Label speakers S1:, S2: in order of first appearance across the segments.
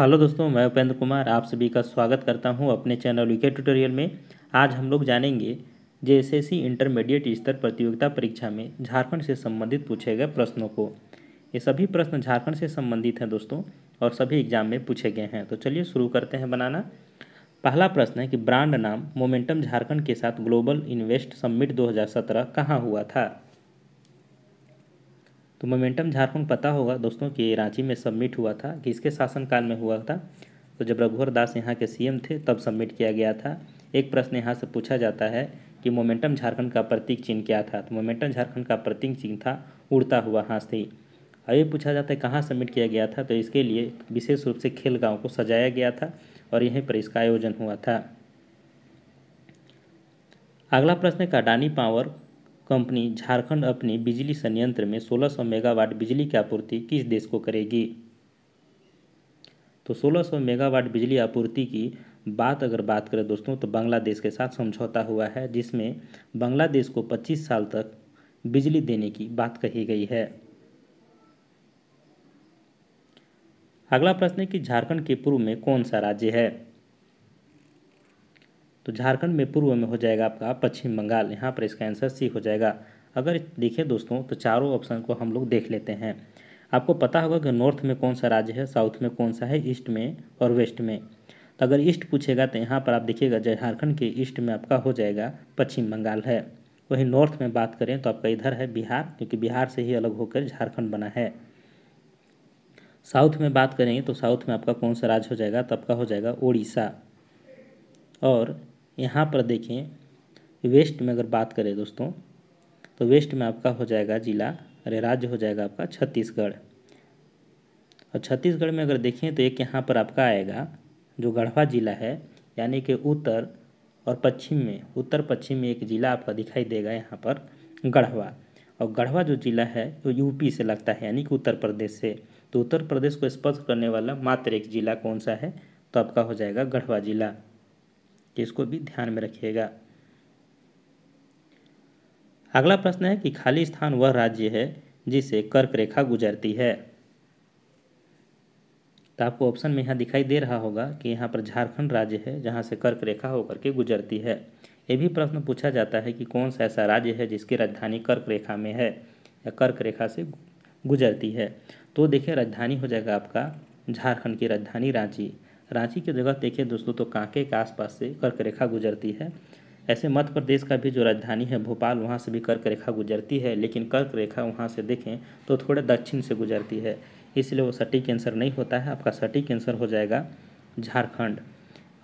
S1: hello दोस्तों मैं उपेंद्र कुमार आप सभी का स्वागत करता हूं अपने चैनल विकेट ट्यूटोरियल में आज हम लोग जानेंगे जेएसएससी इंटरमीडिएट स्तर प्रतियोगिता परीक्षा में झारखंड से संबंधित पूछे गए प्रश्नों को ये सभी प्रश्न झारखंड से संबंधित हैं दोस्तों और सभी एग्जाम में पूछे गए हैं तो चलिए शुरू करते हैं बनाना पहला प्रश्न है कि ब्रांड नाम मोमेंटम झारखंड के साथ ग्लोबल इन्वेस्ट सम्मिट दो हज़ार कहाँ हुआ था तो मोमेंटम झारखंड पता होगा दोस्तों कि रांची में सबमिट हुआ था कि इसके शासनकाल में हुआ था तो जब रघुवर दास यहाँ के सीएम थे तब सबमिट किया गया था एक प्रश्न यहाँ से पूछा जाता है कि मोमेंटम झारखंड का प्रतीक चिन्ह क्या था तो मोमेंटम झारखंड का प्रतीक चिन्ह था उड़ता हुआ हाथ और अभी पूछा जाता है कहाँ सबमिट किया गया था तो इसके लिए विशेष रूप से खेल गाँव को सजाया गया था और यहीं पर इसका आयोजन हुआ था अगला प्रश्न है काडानी पावर कंपनी झारखंड अपने बिजली संयंत्र में 1600 मेगावाट बिजली की आपूर्ति किस देश को करेगी तो 1600 मेगावाट बिजली आपूर्ति की बात अगर बात करें दोस्तों तो बांग्लादेश के साथ समझौता हुआ है जिसमें बांग्लादेश को 25 साल तक बिजली देने की बात कही गई है अगला प्रश्न है कि झारखंड के पूर्व में कौन सा राज्य है तो झारखंड में पूर्व में हो जाएगा आपका पश्चिम बंगाल यहाँ पर इसका आंसर सी हो जाएगा अगर देखें दोस्तों तो चारों ऑप्शन को हम लोग देख लेते हैं आपको पता होगा कि नॉर्थ में कौन सा राज्य है साउथ में कौन सा है ईस्ट में और वेस्ट में तो अगर ईस्ट पूछेगा तो यहाँ पर आप देखिएगा झारखंड के ईस्ट में आपका हो जाएगा पश्चिम बंगाल है वहीं नॉर्थ में बात करें तो आपका इधर है बिहार क्योंकि बिहार से ही अलग होकर झारखंड बना है साउथ में बात करेंगे तो साउथ में आपका कौन सा राज्य हो जाएगा तो आपका हो जाएगा उड़ीसा और यहाँ पर देखें वेस्ट में अगर बात करें दोस्तों तो वेस्ट में आपका हो जाएगा ज़िला अरे राज्य हो जाएगा आपका छत्तीसगढ़ और छत्तीसगढ़ में अगर देखें तो एक यहाँ पर आपका आएगा जो गढ़वा ज़िला है यानी कि उत्तर और पश्चिम में उत्तर पश्चिम में एक ज़िला आपका दिखाई देगा यहाँ पर गढ़वा और गढ़वा जो ज़िला है वो यूपी से लगता है यानी कि उत्तर प्रदेश से तो उत्तर प्रदेश को स्पर्श करने वाला मात्र एक ज़िला कौन सा है तो आपका हो जाएगा गढ़वा ज़िला तो इसको भी ध्यान में रखिएगा अगला प्रश्न है कि खाली स्थान वह राज्य है जिसे कर्क रेखा गुजरती है तो आपको ऑप्शन में यहाँ दिखाई दे रहा होगा कि यहाँ पर झारखंड राज्य है जहाँ से कर्क रेखा होकर के गुजरती है ये भी प्रश्न पूछा जाता है कि कौन सा ऐसा राज्य है जिसकी राजधानी कर्क रेखा में है या कर्क रेखा से गुजरती है तो देखिए राजधानी हो जाएगा आपका झारखंड की राजधानी रांची रांची की जगह देखें दोस्तों तो कांके के आसपास से कर्क रेखा गुजरती है ऐसे मध्य प्रदेश का भी जो राजधानी है भोपाल वहाँ से भी कर्क रेखा गुजरती है लेकिन कर्क रेखा वहाँ से देखें तो थोड़े दक्षिण से गुजरती है इसलिए वो सटी कैंसर नहीं होता है आपका सटी कैंसर हो जाएगा झारखंड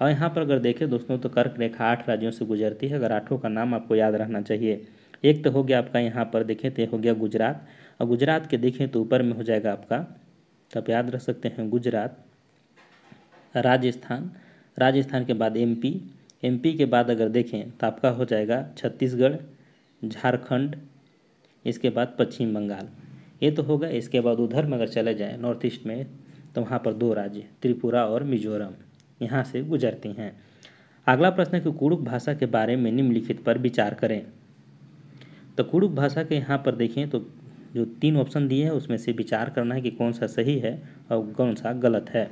S1: और यहाँ पर अगर देखें दोस्तों तो कर्क रेखा आठ राज्यों से गुजरती है अगर आठों का नाम आपको याद रहना चाहिए एक तो हो गया आपका यहाँ पर देखें तो हो गया गुजरात और गुजरात के देखें तो ऊपर में हो जाएगा आपका तो आप याद रख सकते हैं गुजरात राजस्थान राजस्थान के बाद एमपी एमपी के बाद अगर देखें तो आपका हो जाएगा छत्तीसगढ़ झारखंड इसके बाद पश्चिम बंगाल ये तो होगा इसके बाद उधर में अगर चले जाएँ नॉर्थ ईस्ट में तो वहाँ पर दो राज्य त्रिपुरा और मिजोरम यहाँ से गुजरते हैं अगला प्रश्न है कि कुड़ुक भाषा के बारे में निम्नलिखित पर विचार करें तो कुड़ुक भाषा के यहाँ पर देखें तो जो तीन ऑप्शन दिए हैं उसमें से विचार करना है कि कौन सा सही है और कौन सा गलत है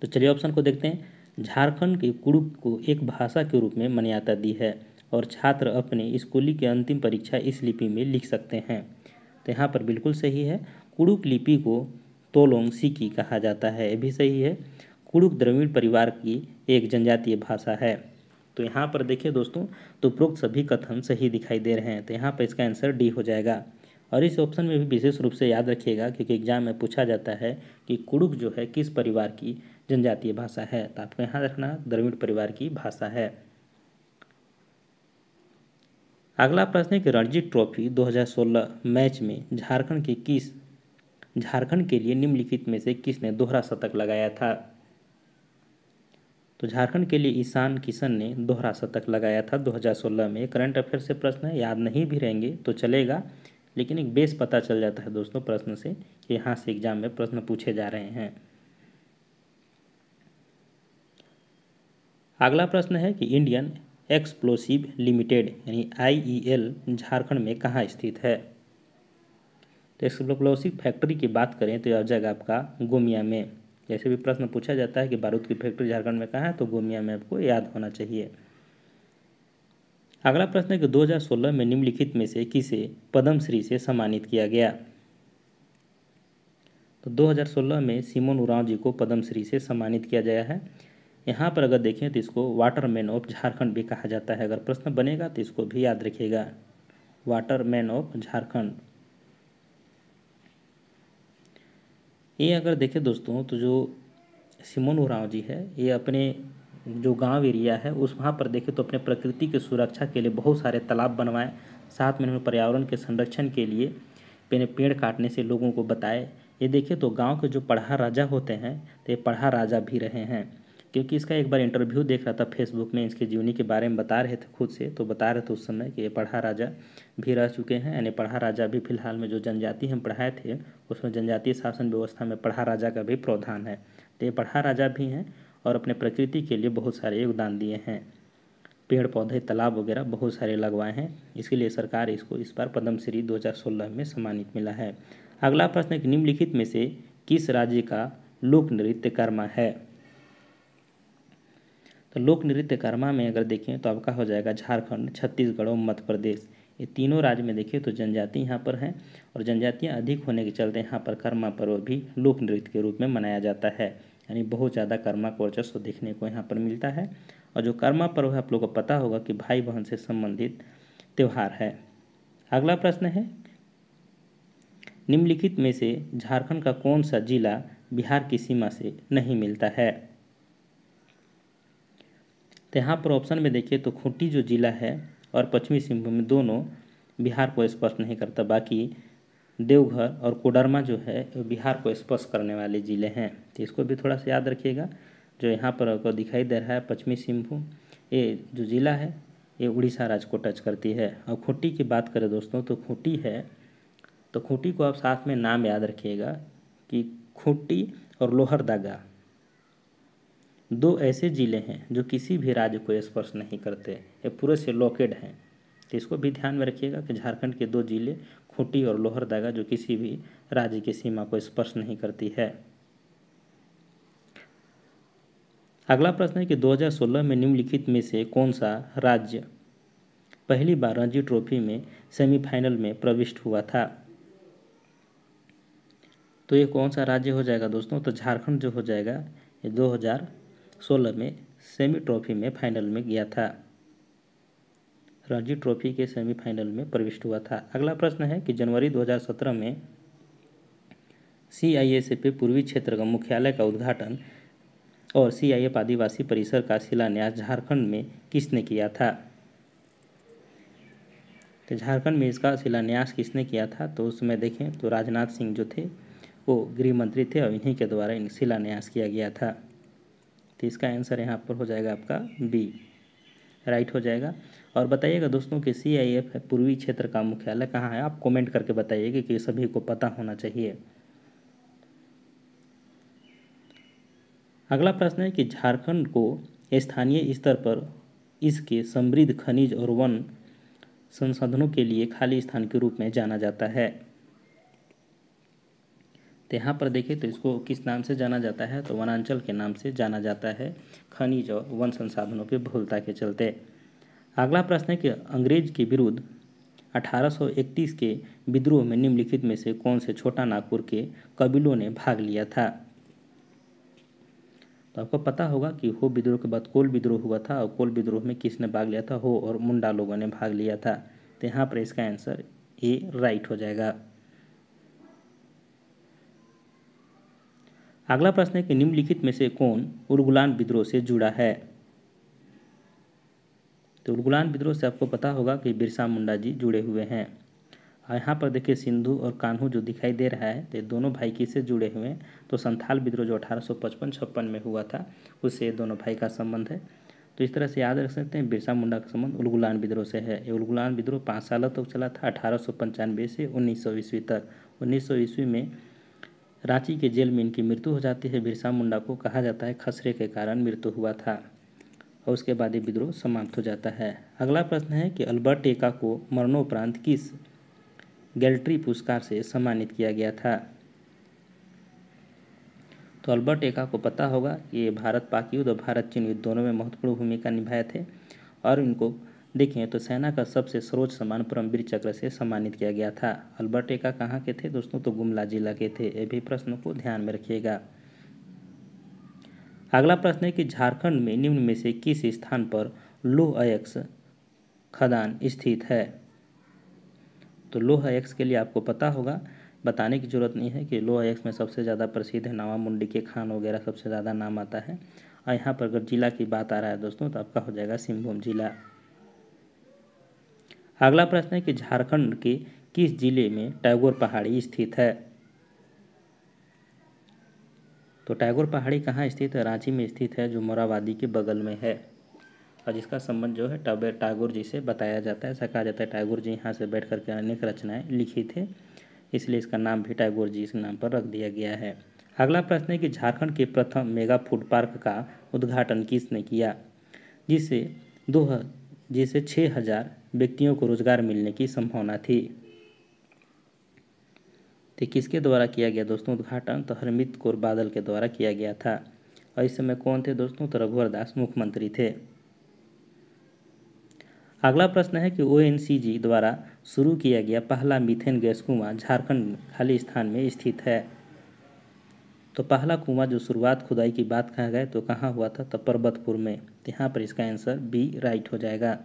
S1: तो चलिए ऑप्शन को देखते हैं झारखंड के कुड़ुक को एक भाषा के रूप में मान्यता दी है और छात्र अपने स्कूली की अंतिम परीक्षा इस लिपि में लिख सकते हैं तो यहाँ पर बिल्कुल सही है कुड़ुक लिपि को तोलोंग सिकी कहा जाता है ये भी सही है कुड़ुक द्रविड़ परिवार की एक जनजातीय भाषा है तो यहाँ पर देखिए दोस्तों तो उपरोक्त सभी कथन सही दिखाई दे रहे हैं तो यहाँ पर इसका आंसर डी हो जाएगा और इस ऑप्शन में भी विशेष रूप से याद रखिएगा क्योंकि एग्जाम में पूछा जाता है कि कुड़ुक जो है किस परिवार की जनजातीय भाषा है तो आपको यहाँ रखना द्रविड़ परिवार की भाषा है अगला प्रश्न है कि रणजी ट्रॉफी 2016 मैच में झारखंड के किस झारखंड के लिए निम्नलिखित में से किसने दोहरा शतक लगाया था तो झारखंड के लिए ईशान किशन ने दोहरा शतक लगाया था 2016 में करंट अफेयर से प्रश्न याद नहीं भी रहेंगे तो चलेगा लेकिन एक बेस पता चल जाता है दोस्तों प्रश्न से कि यहाँ से एग्जाम में प्रश्न पूछे जा रहे हैं अगला प्रश्न है कि इंडियन एक्सप्लोसिव लिमिटेड यानी आईईएल झारखंड में कहाँ स्थित है तो एक्सप्लोसिव फैक्ट्री की बात करें तो यह जगह जाएगा आपका गोमिया में जैसे भी प्रश्न पूछा जाता है कि बारूद की फैक्ट्री झारखंड में कहाँ है तो गोमिया में आपको याद होना चाहिए अगला प्रश्न है कि 2016 में निम्नलिखित में से किसे पद्मश्री से सम्मानित किया गया तो 2016 में सिमोन उरांव जी को पद्मश्री से सम्मानित किया गया है यहाँ पर अगर देखें तो इसको वाटर मैन ऑफ झारखंड भी कहा जाता है अगर प्रश्न बनेगा तो इसको भी याद रखिएगा मैन ऑफ झारखंड ये अगर देखें दोस्तों तो जो सिमोन उराव जी है ये अपने जो गांव एरिया है उस वहाँ पर देखें तो अपने प्रकृति की सुरक्षा के लिए बहुत सारे तालाब बनवाएं साथ में उन्होंने पर्यावरण के संरक्षण के लिए मैंने पेड़ काटने से लोगों को बताए ये देखें तो गांव के जो पढ़ा राजा होते हैं तो ये पढ़ा राजा भी रहे हैं क्योंकि इसका एक बार इंटरव्यू देख रहा था फेसबुक में इसके जीवनी के बारे में बता रहे थे खुद से तो बता रहे थे उस समय कि ये पढ़ा राजा भी रह चुके हैं यानी पढ़ा राजा भी फिलहाल में जो जनजाति हम पढ़ाए थे उसमें जनजातीय शासन व्यवस्था में पढ़ा राजा का भी प्रावधान है तो ये पढ़ा राजा भी हैं और अपने प्रकृति के लिए बहुत सारे योगदान दिए हैं पेड़ पौधे तालाब वगैरह बहुत सारे लगवाए हैं इसके लिए सरकार इसको इस बार पद्मश्री सोलह में सम्मानित मिला है अगला प्रश्न निम्नलिखित में से किस राज्य का लोक नृत्य कर्मा है तो लोक नृत्य कर्मा में अगर देखें तो आपका हो जाएगा झारखंड छत्तीसगढ़ और मध्य प्रदेश ये तीनों राज्य में देखिए तो जनजाति यहाँ पर हैं और जनजातियाँ अधिक होने के चलते यहाँ पर कर्मा पर्व भी लोक नृत्य के रूप में मनाया जाता है यानी बहुत ज़्यादा कर्मा को वर्चस्व देखने को यहाँ पर मिलता है और जो कर्मा पर्व है आप लोगों को पता होगा कि भाई बहन से संबंधित त्यौहार है अगला प्रश्न है निम्नलिखित में से झारखंड का कौन सा जिला बिहार की सीमा से नहीं मिलता है तो यहाँ पर ऑप्शन में देखिए तो खूंटी जो ज़िला है और पश्चिमी सिंहभूम दोनों बिहार को स्पर्श नहीं करता बाकी देवघर और कोडरमा जो है बिहार को स्पर्श करने वाले ज़िले हैं तो इसको भी थोड़ा सा याद रखिएगा जो यहाँ पर आपको दिखाई दे रहा है पश्चिमी सिंहभूम ये जो ज़िला है ये उड़ीसा राज्य को टच करती है और खूंटी की बात करें दोस्तों तो खूंटी है तो खूंटी को आप साथ में नाम याद रखिएगा कि खूंटी और लोहरदागा दो ऐसे ज़िले हैं जो किसी भी राज्य को स्पर्श नहीं करते ये पूरे से लोकेड हैं तो इसको भी ध्यान में रखिएगा कि झारखंड के दो ज़िले खूंटी और लोहरदगा जो किसी भी राज्य की सीमा को स्पर्श नहीं करती है अगला प्रश्न है कि 2016 में निम्नलिखित में से कौन सा राज्य पहली बार रणजी ट्रॉफी में सेमीफाइनल में प्रविष्ट हुआ था तो ये कौन सा राज्य हो जाएगा दोस्तों तो झारखंड जो हो जाएगा ये सोलह में सेमी ट्रॉफी में फाइनल में गया था रणजी ट्रॉफी के सेमीफाइनल में प्रविष्ट हुआ था अगला प्रश्न है कि जनवरी 2017 में सी आई एस एफ पूर्वी क्षेत्र का मुख्यालय का उद्घाटन और सी आई एफ आदिवासी परिसर का शिलान्यास झारखंड में किसने किया था तो झारखंड में इसका शिलान्यास किसने किया था तो उसमें देखें तो राजनाथ सिंह जो थे वो गृह मंत्री थे और इन्हीं के द्वारा इन शिलान्यास किया गया था तो इसका आंसर यहाँ पर हो जाएगा आपका बी राइट हो जाएगा और बताइएगा दोस्तों कि सी आई एफ पूर्वी क्षेत्र का मुख्यालय कहाँ है आप कमेंट करके बताइएगा कि सभी को पता होना चाहिए अगला प्रश्न है कि झारखंड को स्थानीय स्तर पर इसके समृद्ध खनिज और वन संसाधनों के लिए खाली स्थान के रूप में जाना जाता है तो यहाँ पर देखें तो इसको किस नाम से जाना जाता है तो वनांचल के नाम से जाना जाता है खनिज और वन संसाधनों की बहुलता के चलते अगला प्रश्न है कि अंग्रेज के विरुद्ध 1831 के विद्रोह में निम्नलिखित में से कौन से छोटा नागपुर के कबीलों ने भाग लिया था तो आपको पता होगा कि हो विद्रोह के बाद कोल विद्रोह हुआ था और कोल विद्रोह में किसने भाग लिया था हो और मुंडा लोगों ने भाग लिया था तो यहाँ पर इसका आंसर ए राइट हो जाएगा अगला प्रश्न है कि निम्नलिखित में से कौन उर्गुलान विद्रोह से जुड़ा है तो उर्गुलान विद्रोह से आपको पता होगा कि बिरसा मुंडा जी जुड़े हुए हैं और यहाँ पर देखिए सिंधु और कान्हू जो दिखाई दे रहा है तो दोनों भाई किससे जुड़े हुए हैं तो संथाल विद्रोह जो अठारह सौ पचपन छप्पन में हुआ था उससे ये दोनों भाई का संबंध है तो इस तरह से याद रख सकते हैं बिरसा मुंडा का संबंध उलगुलान विद्रोह से है ये उलगुलान विद्रोह पाँच सालों तक तो चला था अठारह से उन्नीस सौ ईस्वी तक उन्नीस सौ ईस्वी में रांची के जेल में इनकी मृत्यु हो जाती है बिरसा मुंडा को कहा जाता है खसरे के कारण मृत्यु हुआ था और उसके बाद ये विद्रोह समाप्त हो जाता है अगला प्रश्न है कि अल्बर्ट एका को मरणोपरांत किस गैल्ट्री पुरस्कार से सम्मानित किया गया था तो अल्बर्ट एका को पता होगा ये भारत पाक युद्ध और भारत चीन युद्ध दोनों में महत्वपूर्ण भूमिका निभाए थे और इनको देखें तो सेना का सबसे सर्वोच्च सम्मान परमवीर चक्र से सम्मानित किया गया था अल्बर्ट एका कहाँ के थे दोस्तों तो गुमला जिला के थे ये भी प्रश्नों को ध्यान में रखिएगा अगला प्रश्न है कि झारखंड में निम्न में से किस स्थान पर लोह अयक्स खदान स्थित है तो लोह अयक्स के लिए आपको पता होगा बताने की ज़रूरत नहीं है कि लोह अयक्स में सबसे ज़्यादा प्रसिद्ध है नावा मुंडी के खान वगैरह सबसे ज़्यादा नाम आता है और यहाँ पर अगर जिला की बात आ रहा है दोस्तों तो आपका हो जाएगा सिंहभूम जिला अगला प्रश्न है कि झारखंड के किस जिले में टैगोर पहाड़ी स्थित है तो टैगोर पहाड़ी कहाँ स्थित है रांची में स्थित है जो मोराबादी के बगल में है और जिसका संबंध जो है टाबेर टैगोर जी से बताया जाता है ऐसा कहा जाता है टैगोर जी यहाँ से बैठ करके अनेक रचनाएँ लिखी थी इसलिए इसका नाम भी टैगोर जी के नाम पर रख दिया गया है अगला प्रश्न है कि झारखंड के प्रथम मेगा फूड पार्क का उद्घाटन किसने किया जिसे दो जिसे छः हज़ार व्यक्तियों को रोजगार मिलने की संभावना थी तो किसके द्वारा किया गया दोस्तों उद्घाटन तो हरमित कौर बादल के द्वारा किया गया था और इस समय कौन थे दोस्तों तो रघुवर दास मुख्यमंत्री थे अगला प्रश्न है कि ओ द्वारा शुरू किया गया पहला मिथेन गैस कुआं झारखंड खाली स्थान में स्थित है तो पहला कुआं जो शुरुआत खुदाई की बात कहा गए तो कहाँ हुआ था तो पर्वतपुर में तो यहाँ पर इसका आंसर बी राइट हो जाएगा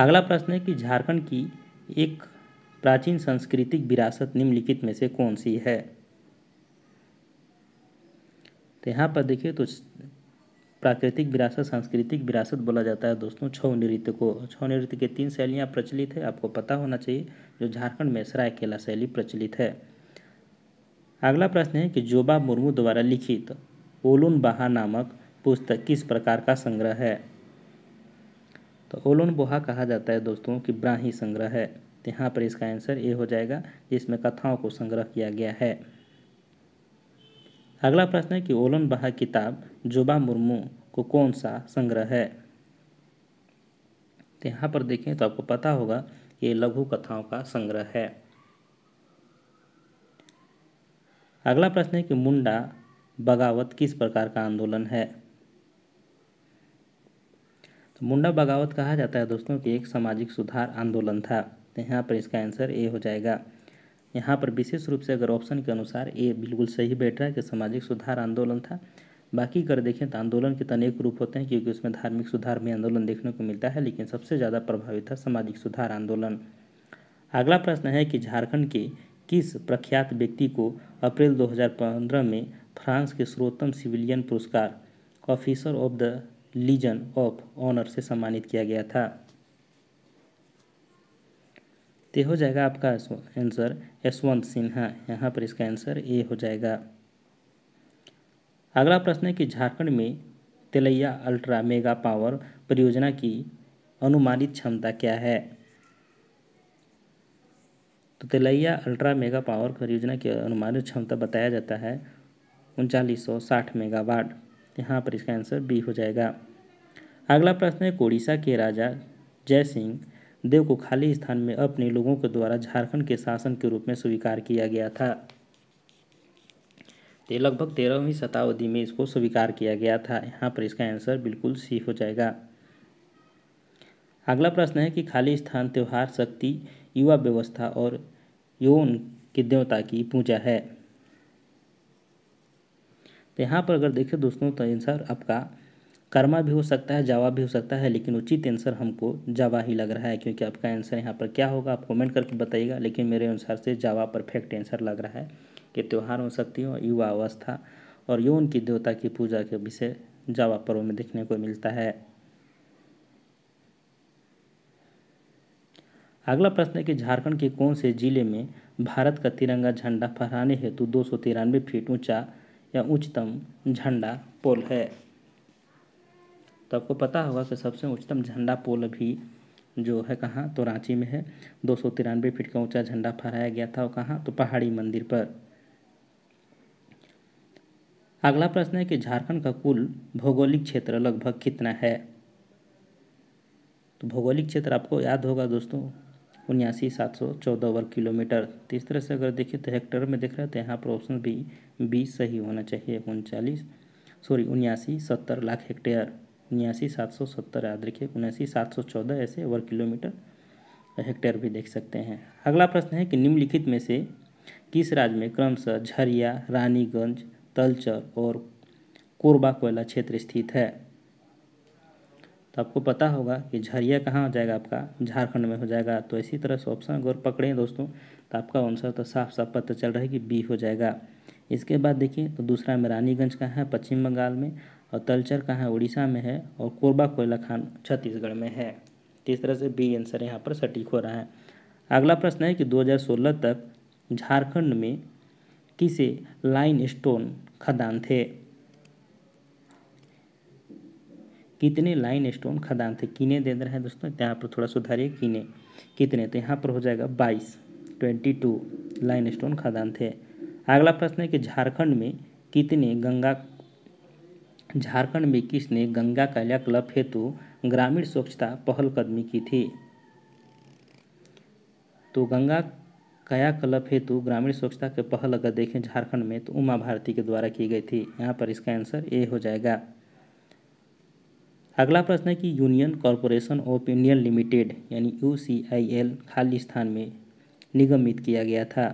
S1: अगला प्रश्न है कि झारखंड की एक प्राचीन सांस्कृतिक विरासत निम्नलिखित में से कौन सी है तो यहाँ पर देखिए तो प्राकृतिक विरासत सांस्कृतिक विरासत बोला जाता है दोस्तों छऊ नृत्य को छऊ नृत्य के तीन शैलियाँ प्रचलित है आपको पता होना चाहिए जो झारखंड में सरायकेला शैली प्रचलित है अगला प्रश्न है कि जोबा मुर्मू द्वारा लिखित ओलुन बहा नामक पुस्तक किस प्रकार का संग्रह है तो ओलोन बोहा कहा जाता है दोस्तों कि ब्राही संग्रह है तो यहाँ पर इसका आंसर ए हो जाएगा जिसमें कथाओं को संग्रह किया गया है अगला प्रश्न है कि ओलन बहा किताब जुबा मुर्मू को कौन सा संग्रह है तो यहाँ पर देखें तो आपको पता होगा ये लघु कथाओं का संग्रह है अगला प्रश्न है कि मुंडा बगावत किस प्रकार का आंदोलन है मुंडा बगावत कहा जाता है दोस्तों कि एक सामाजिक सुधार आंदोलन था तो यहाँ पर इसका आंसर ए हो जाएगा यहाँ पर विशेष रूप से अगर ऑप्शन के अनुसार ए बिल्कुल सही बैठ रहा है कि सामाजिक सुधार आंदोलन था बाकी अगर देखें तो आंदोलन के तनेक रूप होते हैं क्योंकि उसमें धार्मिक सुधार में आंदोलन देखने को मिलता है लेकिन सबसे ज़्यादा प्रभावित था सामाजिक सुधार आंदोलन अगला प्रश्न है कि झारखंड के किस प्रख्यात व्यक्ति को अप्रैल दो में फ्रांस के सर्वोत्तम सिविलियन पुरस्कार officer of the Legion of Honour से सम्मानित किया गया था तो हो जाएगा आपका आंसर यशवंत सिन्हा यहाँ पर इसका आंसर ए हो जाएगा अगला प्रश्न है कि झारखंड में तेलैया अल्ट्रा मेगा पावर परियोजना की अनुमानित क्षमता क्या है तो तेलैया अल्ट्रा मेगा पावर परियोजना की अनुमानित क्षमता बताया जाता है उनचालीस सौ साठ मेगावाट यहाँ पर इसका आंसर बी हो जाएगा अगला प्रश्न है उड़ीसा के राजा जय सिंह देव को खाली स्थान में अपने लोगों के द्वारा झारखंड के शासन के रूप में स्वीकार किया गया था तो लगभग तेरहवीं शताब्दी में इसको स्वीकार किया गया था यहाँ पर इसका आंसर बिल्कुल सी हो जाएगा अगला प्रश्न है कि खाली स्थान त्यौहार शक्ति युवा व्यवस्था और यौन की देवता की पूजा है तो यहाँ पर अगर देखें दोस्तों तो आंसर आपका कर्मा भी हो सकता है जावा भी हो सकता है लेकिन उचित आंसर हमको जावा ही लग रहा है क्योंकि आपका आंसर यहाँ पर क्या होगा आप कमेंट करके बताइएगा लेकिन मेरे अनुसार से जावा परफेक्ट आंसर लग रहा है कि त्यौहार हो सकती हो युवा अवस्था और यौन की देवता की पूजा के विषय जावा पर्व में देखने को मिलता है अगला प्रश्न है कि झारखंड के कौन से जिले में भारत का तिरंगा झंडा फहराने हेतु दो सौ फीट ऊंचा या उच्चतम झंडा पोल है तो आपको पता होगा कि सबसे उच्चतम झंडा पोल भी जो है कहाँ तो रांची में है दो सौ तिरानवे फीट का ऊंचा झंडा फहराया गया था और कहाँ तो पहाड़ी मंदिर पर अगला प्रश्न है कि झारखंड का कुल भौगोलिक क्षेत्र लगभग कितना है तो भौगोलिक क्षेत्र आपको याद होगा दोस्तों उन्यासी सात सौ चौदह वर्ग किलोमीटर तो इस तरह से अगर देखिए तो हेक्टर में देख रहे हैं तो यहाँ पर ऑप्शन बी बी सही होना चाहिए उनचालीस सॉरी उन्यासी सत्तर लाख हेक्टेयर उन्यासी सात सौ सत्तर याद रखिए उन्यासी सात सौ चौदह ऐसे वर्ग किलोमीटर हेक्टेयर भी देख सकते हैं अगला प्रश्न है कि निम्नलिखित में से किस राज्य में क्रमशः झरिया रानीगंज तलचर और कोरबा कोयला क्षेत्र स्थित है तो आपको पता होगा कि झरिया कहाँ हो जाएगा आपका झारखंड में हो जाएगा तो इसी तरह से ऑप्शन अगर पकड़ें दोस्तों तो आपका आंसर तो साफ साफ पता चल रहा है कि बी हो जाएगा इसके बाद देखिए तो दूसरा में रानीगंज कहाँ है पश्चिम बंगाल में और तलचर कहाँ है उड़ीसा में है और कोरबा कोयला खान छत्तीसगढ़ में है तो इस तरह से बी आंसर यहाँ पर सटीक हो रहा है अगला प्रश्न है कि दो तक झारखंड में किसे लाइन स्टोन खदान थे कितने लाइन स्टोन खदान थे कीने दे रहे हैं दोस्तों यहाँ पर थोड़ा सुधारिए कीने कितने तो यहाँ पर हो जाएगा बाईस ट्वेंटी टू लाइन स्टोन खदान थे अगला प्रश्न है कि झारखंड में कितने गंगा झारखंड में किसने गंगा कल्या क्लब हेतु ग्रामीण स्वच्छता पहलकदमी की थी तो गंगा कया क्लब हेतु ग्रामीण स्वच्छता के पहल अगर देखें झारखंड में तो उमा भारती के द्वारा की गई थी यहाँ पर इसका आंसर ए हो जाएगा अगला प्रश्न है कि Union Corporation of Indian Limited यानी यू खाली स्थान में निगमित किया गया था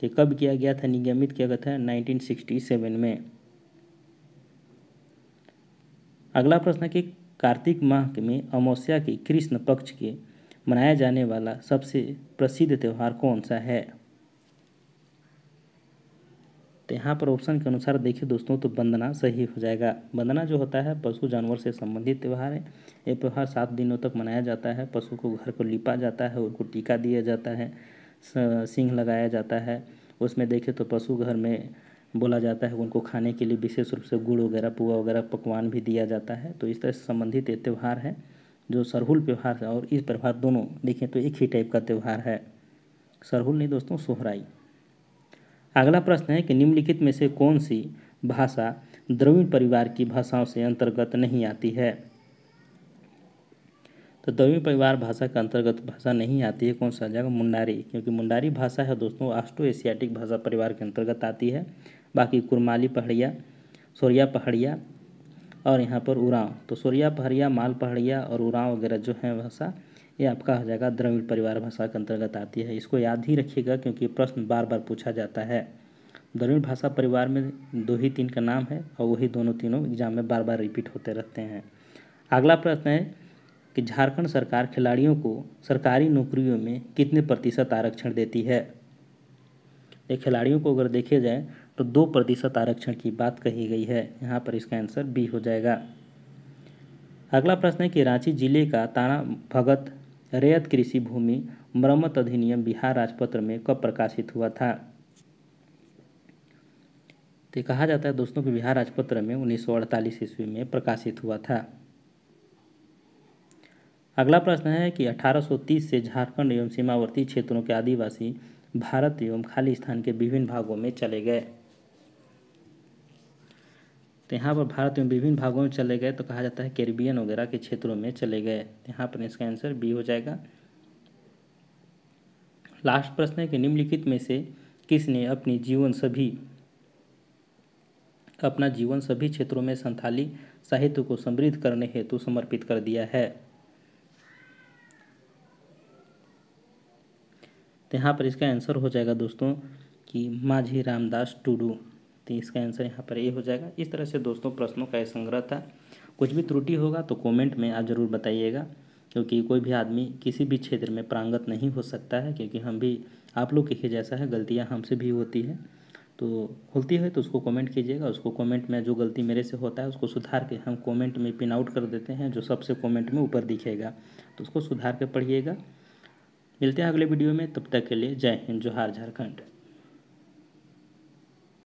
S1: तो कब किया गया था निगमित किया गया था 1967 में अगला प्रश्न है कि कार्तिक माह में अमावस्या के कृष्ण पक्ष के मनाया जाने वाला सबसे प्रसिद्ध त्यौहार कौन सा है तो यहाँ पर ऑप्शन के अनुसार देखिए दोस्तों तो बंदना सही हो जाएगा बंदना जो होता है पशु जानवर से संबंधित त्यौहार है ये त्यौहार सात दिनों तक मनाया जाता है पशु को घर को लिपा जाता है उनको टीका दिया जाता है सिंह लगाया जाता है उसमें देखें तो पशु घर में बोला जाता है उनको खाने के लिए विशेष रूप से गुड़ वगैरह पुआ वगैरह पकवान भी दिया जाता है तो इस तरह से संबंधित ये त्यौहार है जो सरहुल त्यौहार और इस प्रभार दोनों देखें तो एक ही टाइप का त्यौहार है सरहुल नहीं दोस्तों सोहराई अगला प्रश्न है कि निम्नलिखित में से कौन सी भाषा द्रविड़ परिवार की भाषाओं से अंतर्गत नहीं आती है तो द्रविड़ परिवार भाषा के अंतर्गत भाषा नहीं आती है कौन सा जगह मुंडारी क्योंकि मुंडारी भाषा है दोस्तों ऑस्ट्रो एशियाटिक भाषा परिवार के अंतर्गत आती है बाकी कुरमाली पहाड़िया सोरिया पहाड़िया और यहाँ पर उरांव तो सोरिया पहाड़िया माल पहाड़िया और उरांव वगैरह जो है भाषा ये आपका हो जाएगा द्रविड़ परिवार भाषा के अंतर्गत आती है इसको याद ही रखिएगा क्योंकि प्रश्न बार बार पूछा जाता है द्रविड़ भाषा परिवार में दो ही तीन का नाम है और वही दोनों तीनों एग्जाम में बार बार रिपीट होते रहते हैं अगला प्रश्न है कि झारखंड सरकार खिलाड़ियों को सरकारी नौकरियों में कितने प्रतिशत आरक्षण देती है ये खिलाड़ियों को अगर देखे जाए तो दो प्रतिशत आरक्षण की बात कही गई है यहाँ पर इसका आंसर बी हो जाएगा अगला प्रश्न है कि रांची जिले का ताना भगत रैयत कृषि भूमि मरम्मत अधिनियम बिहार राजपत्र में कब प्रकाशित हुआ था तो कहा जाता है दोस्तों कि बिहार राजपत्र में 1948 ईस्वी में प्रकाशित हुआ था अगला प्रश्न है कि 1830 से झारखंड एवं सीमावर्ती क्षेत्रों के आदिवासी भारत एवं खालिस्तान के विभिन्न भागों में चले गए तो यहाँ पर भारत में विभिन्न भागों में चले गए तो कहा जाता है कैरिबियन वगैरह के क्षेत्रों में चले गए तो यहाँ पर इसका आंसर बी हो जाएगा लास्ट प्रश्न है कि निम्नलिखित में से किसने अपनी जीवन सभी अपना जीवन सभी क्षेत्रों में संथाली साहित्य को समृद्ध करने हेतु समर्पित कर दिया है तो यहाँ पर इसका आंसर हो जाएगा दोस्तों कि माझी रामदास टूडू तो इसका आंसर यहाँ पर ए हो जाएगा इस तरह से दोस्तों प्रश्नों का संग्रह था कुछ भी त्रुटि होगा तो कमेंट में आप ज़रूर बताइएगा क्योंकि कोई भी आदमी किसी भी क्षेत्र में पारंगत नहीं हो सकता है क्योंकि हम भी आप लोग के जैसा है गलतियाँ हमसे भी होती है तो होती है तो उसको कमेंट कीजिएगा उसको कमेंट में जो गलती मेरे से होता है उसको सुधार के हम कमेंट में पिन आउट कर देते हैं जो सबसे कमेंट में ऊपर दिखेगा तो उसको सुधार के पढ़िएगा मिलते हैं अगले वीडियो में तब तक के लिए जय हिंद जोहार झारखंड